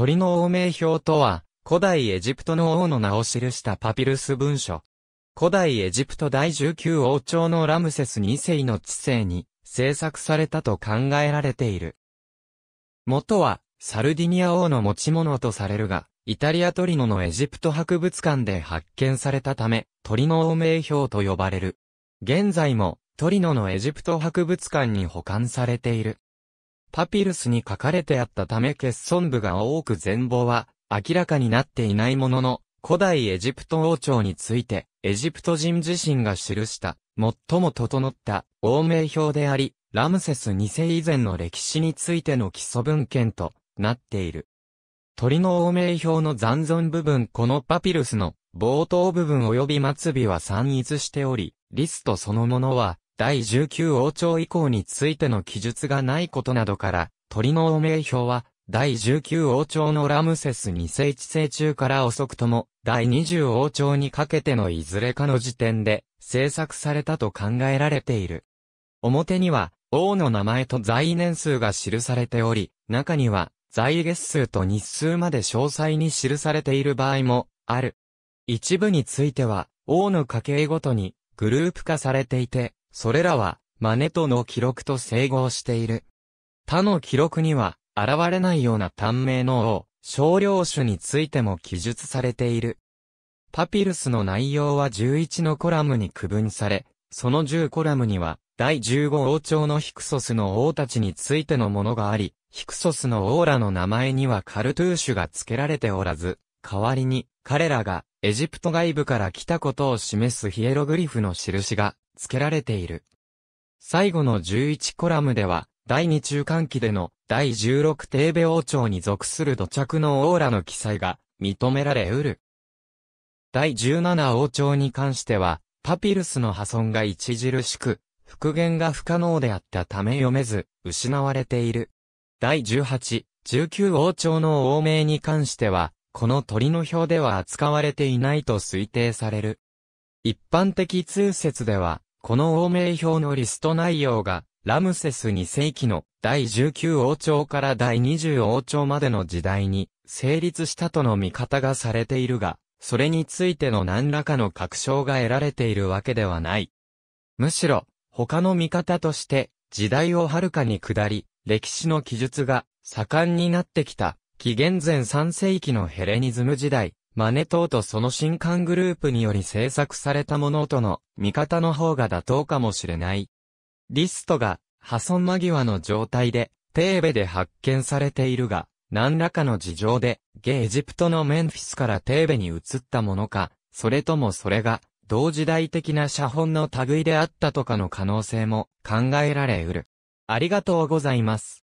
鳥の王名表とは、古代エジプトの王の名を記したパピルス文書。古代エジプト第19王朝のラムセス2世の治世に制作されたと考えられている。元は、サルディニア王の持ち物とされるが、イタリアトリノのエジプト博物館で発見されたため、鳥の王名表と呼ばれる。現在も、トリノのエジプト博物館に保管されている。パピルスに書かれてあったため欠損部が多く全貌は明らかになっていないものの、古代エジプト王朝について、エジプト人自身が記した、最も整った王名表であり、ラムセス2世以前の歴史についての基礎文献となっている。鳥の王名表の残存部分このパピルスの冒頭部分及び末尾は散逸しており、リストそのものは第19王朝以降についての記述がないことなどから、鳥の汚名表は、第19王朝のラムセス2世治世中から遅くとも、第20王朝にかけてのいずれかの時点で、制作されたと考えられている。表には、王の名前と在位年数が記されており、中には、在位月数と日数まで詳細に記されている場合も、ある。一部については、王の家系ごとに、グループ化されていて、それらは、マネとの記録と整合している。他の記録には、現れないような短命の王、少量種についても記述されている。パピルスの内容は11のコラムに区分され、その10コラムには、第15王朝のヒクソスの王たちについてのものがあり、ヒクソスの王らの名前にはカルトゥーシュが付けられておらず、代わりに彼らがエジプト外部から来たことを示すヒエログリフの印が付けられている。最後の11コラムでは、第2中間期での第16帝米王朝に属する土着のオーラの記載が認められうる。第17王朝に関しては、パピルスの破損が著しく、復元が不可能であったため読めず、失われている。第18、19王朝の王名に関しては、この鳥の表では扱われていないと推定される。一般的通説では、この王名表のリスト内容が、ラムセス2世紀の第19王朝から第20王朝までの時代に成立したとの見方がされているが、それについての何らかの確証が得られているわけではない。むしろ、他の見方として、時代をはるかに下り、歴史の記述が盛んになってきた、紀元前3世紀のヘレニズム時代、マネ等とその新刊グループにより制作されたものとの見方の方が妥当かもしれない。リストが破損間際の状態で、テーベで発見されているが、何らかの事情で、ゲエジプトのメンフィスからテーベに移ったものか、それともそれが、同時代的な写本の類であったとかの可能性も考えられうる。ありがとうございます。